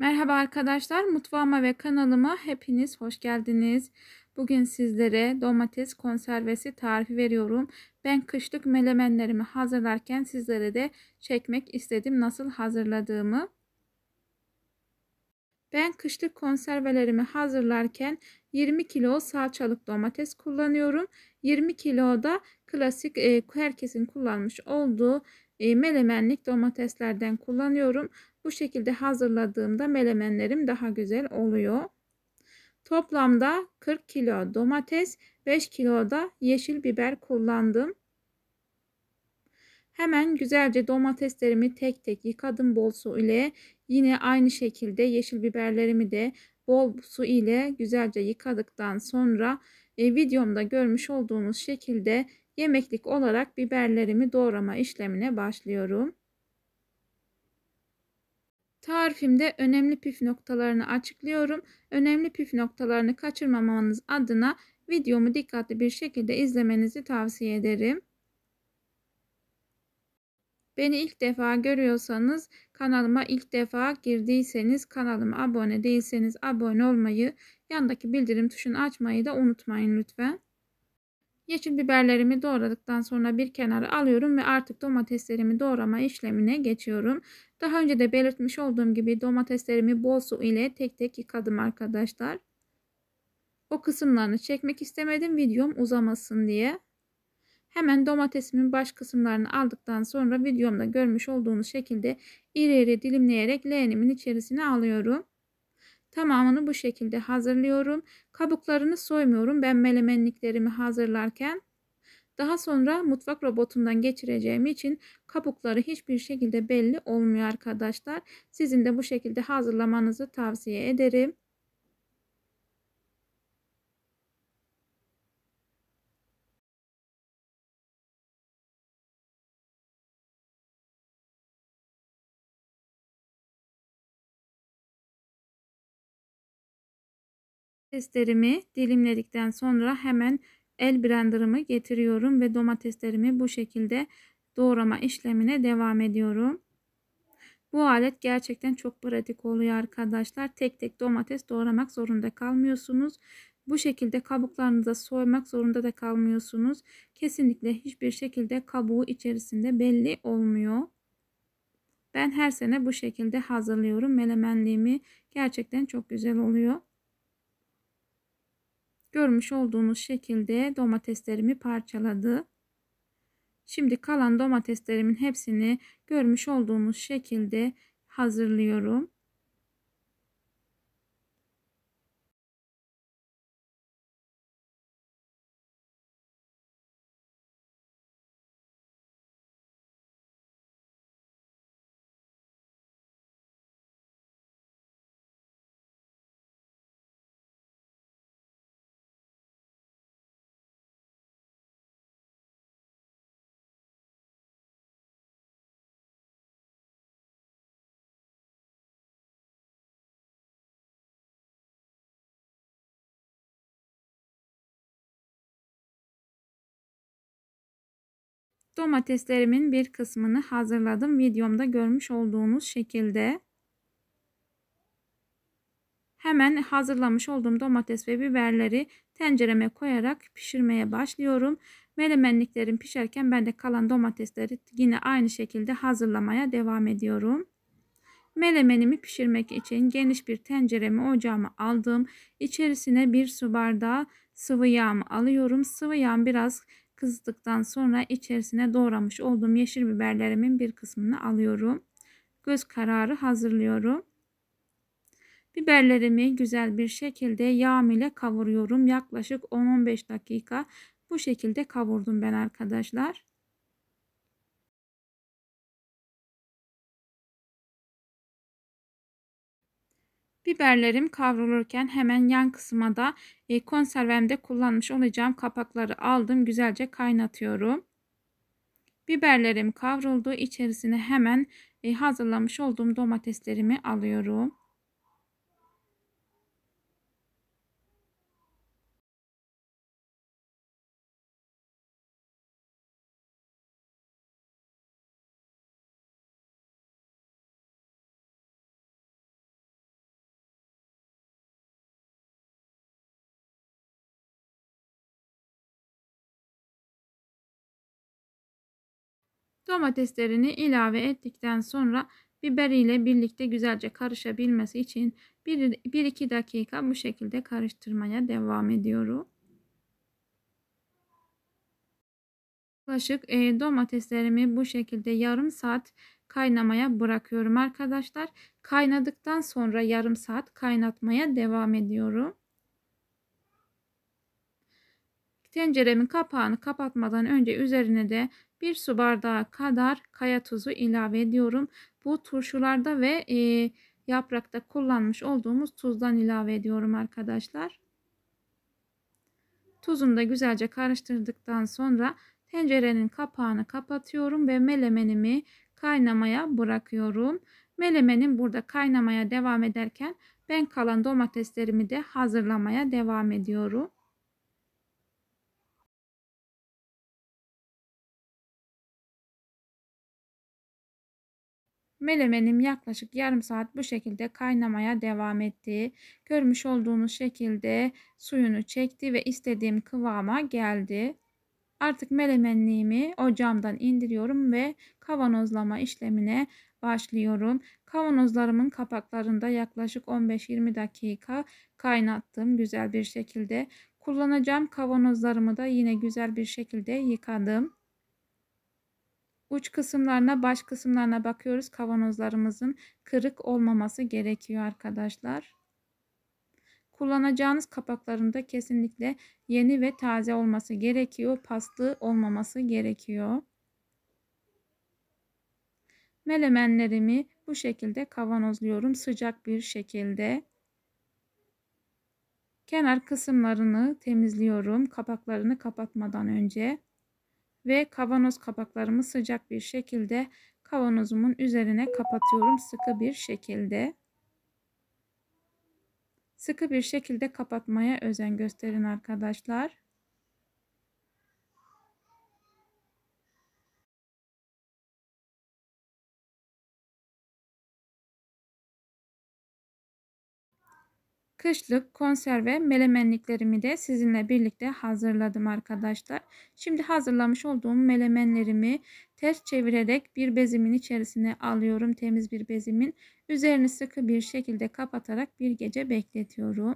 Merhaba arkadaşlar mutfağıma ve kanalıma hepiniz hoş geldiniz. Bugün sizlere domates konservesi tarifi veriyorum. Ben kışlık melemenlerimi hazırlarken sizlere de çekmek istedim nasıl hazırladığımı. Ben kışlık konservelerimi hazırlarken 20 kilo salçalık domates kullanıyorum. 20 kilo da klasik e, herkesin kullanmış olduğu e, melemenlik domateslerden kullanıyorum. Bu şekilde hazırladığımda melemenlerim daha güzel oluyor. Toplamda 40 kilo domates, 5 kilo da yeşil biber kullandım. Hemen güzelce domateslerimi tek tek yıkadım bol su ile. Yine aynı şekilde yeşil biberlerimi de bol su ile güzelce yıkadıktan sonra e, videomda görmüş olduğunuz şekilde Yemeklik olarak biberlerimi doğrama işlemine başlıyorum. Tarifimde önemli püf noktalarını açıklıyorum. Önemli püf noktalarını kaçırmamanız adına videomu dikkatli bir şekilde izlemenizi tavsiye ederim. Beni ilk defa görüyorsanız, kanalıma ilk defa girdiyseniz, kanalıma abone değilseniz abone olmayı, yandaki bildirim tuşunu açmayı da unutmayın lütfen. Yeşil biberlerimi doğradıktan sonra bir kenara alıyorum ve artık domateslerimi doğrama işlemine geçiyorum. Daha önce de belirtmiş olduğum gibi domateslerimi bol su ile tek tek yıkadım arkadaşlar. O kısımlarını çekmek istemedim videom uzamasın diye. Hemen domatesimin baş kısımlarını aldıktan sonra videomda görmüş olduğunuz şekilde iri iri dilimleyerek leğenimin içerisine alıyorum. Tamamını bu şekilde hazırlıyorum. Kabuklarını soymuyorum ben melemenliklerimi hazırlarken. Daha sonra mutfak robotundan geçireceğim için kabukları hiçbir şekilde belli olmuyor arkadaşlar. Sizin de bu şekilde hazırlamanızı tavsiye ederim. Domateslerimi dilimledikten sonra hemen el blenderımı getiriyorum ve domateslerimi bu şekilde doğrama işlemine devam ediyorum. Bu alet gerçekten çok pratik oluyor arkadaşlar. Tek tek domates doğramak zorunda kalmıyorsunuz. Bu şekilde kabuklarınıza soymak zorunda da kalmıyorsunuz. Kesinlikle hiçbir şekilde kabuğu içerisinde belli olmuyor. Ben her sene bu şekilde hazırlıyorum. Melemenliğimi gerçekten çok güzel oluyor. Görmüş olduğunuz şekilde domateslerimi parçaladı. Şimdi kalan domateslerimin hepsini görmüş olduğunuz şekilde hazırlıyorum. Domateslerimin bir kısmını hazırladım. Videomda görmüş olduğunuz şekilde. Hemen hazırlamış olduğum domates ve biberleri tencereme koyarak pişirmeye başlıyorum. Melemenliklerim pişerken ben de kalan domatesleri yine aynı şekilde hazırlamaya devam ediyorum. Melemenimi pişirmek için geniş bir tenceremi ocağıma aldım. İçerisine bir su bardağı sıvı yağımı alıyorum. Sıvı yağım biraz Kızdıktan sonra içerisine doğramış olduğum yeşil biberlerimin bir kısmını alıyorum. Göz kararı hazırlıyorum. Biberlerimi güzel bir şekilde yağ ile kavuruyorum. Yaklaşık 10-15 dakika bu şekilde kavurdum ben arkadaşlar. Biberlerim kavrulurken hemen yan kısma da e, konservemde kullanmış olacağım kapakları aldım. Güzelce kaynatıyorum. Biberlerim kavruldu. İçerisine hemen e, hazırlamış olduğum domateslerimi alıyorum. Domateslerini ilave ettikten sonra biber ile birlikte güzelce karışabilmesi için 1-2 dakika bu şekilde karıştırmaya devam ediyorum. Yaklaşık e, domateslerimi bu şekilde yarım saat kaynamaya bırakıyorum arkadaşlar. Kaynadıktan sonra yarım saat kaynatmaya devam ediyorum. Tenceremin kapağını kapatmadan önce üzerine de 1 su bardağı kadar kaya tuzu ilave ediyorum. Bu turşularda ve e, yaprakta kullanmış olduğumuz tuzdan ilave ediyorum arkadaşlar. Tuzunu da güzelce karıştırdıktan sonra tencerenin kapağını kapatıyorum ve melemenimi kaynamaya bırakıyorum. Melemenin burada kaynamaya devam ederken ben kalan domateslerimi de hazırlamaya devam ediyorum. Melemenim yaklaşık yarım saat bu şekilde kaynamaya devam etti. Görmüş olduğunuz şekilde suyunu çekti ve istediğim kıvama geldi. Artık melemenliğimi ocağımdan indiriyorum ve kavanozlama işlemine başlıyorum. Kavanozlarımın kapaklarında yaklaşık 15-20 dakika kaynattım güzel bir şekilde. Kullanacağım kavanozlarımı da yine güzel bir şekilde yıkadım. Uç kısımlarına baş kısımlarına bakıyoruz. Kavanozlarımızın kırık olmaması gerekiyor arkadaşlar. Kullanacağınız kapaklarında kesinlikle yeni ve taze olması gerekiyor. Paslı olmaması gerekiyor. Melemenlerimi bu şekilde kavanozluyorum sıcak bir şekilde. Kenar kısımlarını temizliyorum kapaklarını kapatmadan önce ve kavanoz kapaklarımı sıcak bir şekilde kavanozumun üzerine kapatıyorum sıkı bir şekilde. Sıkı bir şekilde kapatmaya özen gösterin arkadaşlar. Kışlık konserve melemenliklerimi de sizinle birlikte hazırladım arkadaşlar. Şimdi hazırlamış olduğum melemenlerimi ters çevirerek bir bezimin içerisine alıyorum. Temiz bir bezimin. Üzerini sıkı bir şekilde kapatarak bir gece bekletiyorum.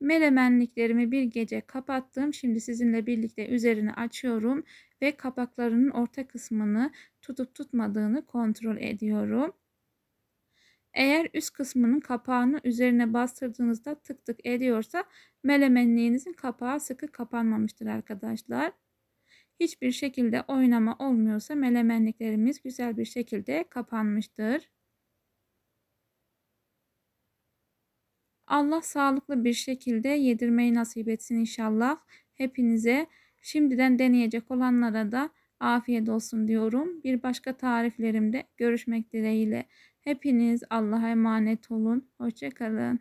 Melemenliklerimi bir gece kapattım. Şimdi sizinle birlikte üzerini açıyorum ve kapaklarının orta kısmını tutup tutmadığını kontrol ediyorum. Eğer üst kısmının kapağını üzerine bastırdığınızda tık tık ediyorsa melemenliğinizin kapağı sıkı kapanmamıştır arkadaşlar. Hiçbir şekilde oynama olmuyorsa melemenliklerimiz güzel bir şekilde kapanmıştır. Allah sağlıklı bir şekilde yedirmeyi nasip etsin inşallah. Hepinize şimdiden deneyecek olanlara da afiyet olsun diyorum. Bir başka tariflerimde görüşmek dileğiyle. Hepiniz Allah'a emanet olun. Hoşçakalın.